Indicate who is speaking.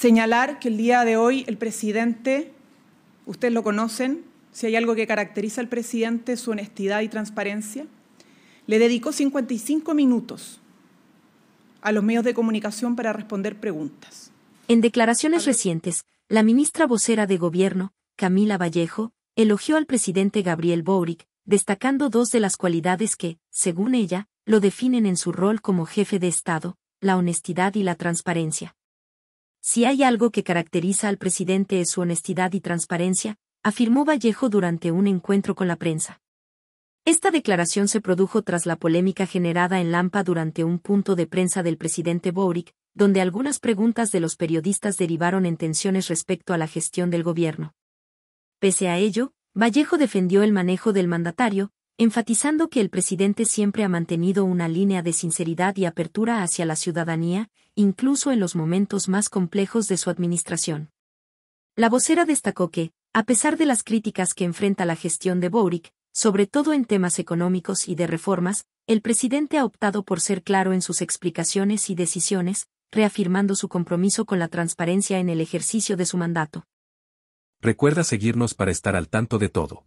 Speaker 1: señalar que el día de hoy el presidente, ustedes lo conocen, si hay algo que caracteriza al presidente, su honestidad y transparencia, le dedicó 55 minutos a los medios de comunicación para responder preguntas.
Speaker 2: En declaraciones recientes, la ministra vocera de Gobierno, Camila Vallejo, elogió al presidente Gabriel Boric, destacando dos de las cualidades que, según ella, lo definen en su rol como jefe de Estado, la honestidad y la transparencia. Si hay algo que caracteriza al presidente es su honestidad y transparencia, afirmó Vallejo durante un encuentro con la prensa. Esta declaración se produjo tras la polémica generada en Lampa durante un punto de prensa del presidente Boric, donde algunas preguntas de los periodistas derivaron en tensiones respecto a la gestión del gobierno. Pese a ello, Vallejo defendió el manejo del mandatario, enfatizando que el presidente siempre ha mantenido una línea de sinceridad y apertura hacia la ciudadanía, incluso en los momentos más complejos de su administración. La vocera destacó que, a pesar de las críticas que enfrenta la gestión de Boric, sobre todo en temas económicos y de reformas, el presidente ha optado por ser claro en sus explicaciones y decisiones, reafirmando su compromiso con la transparencia en el ejercicio de su mandato. Recuerda seguirnos para estar al tanto de todo.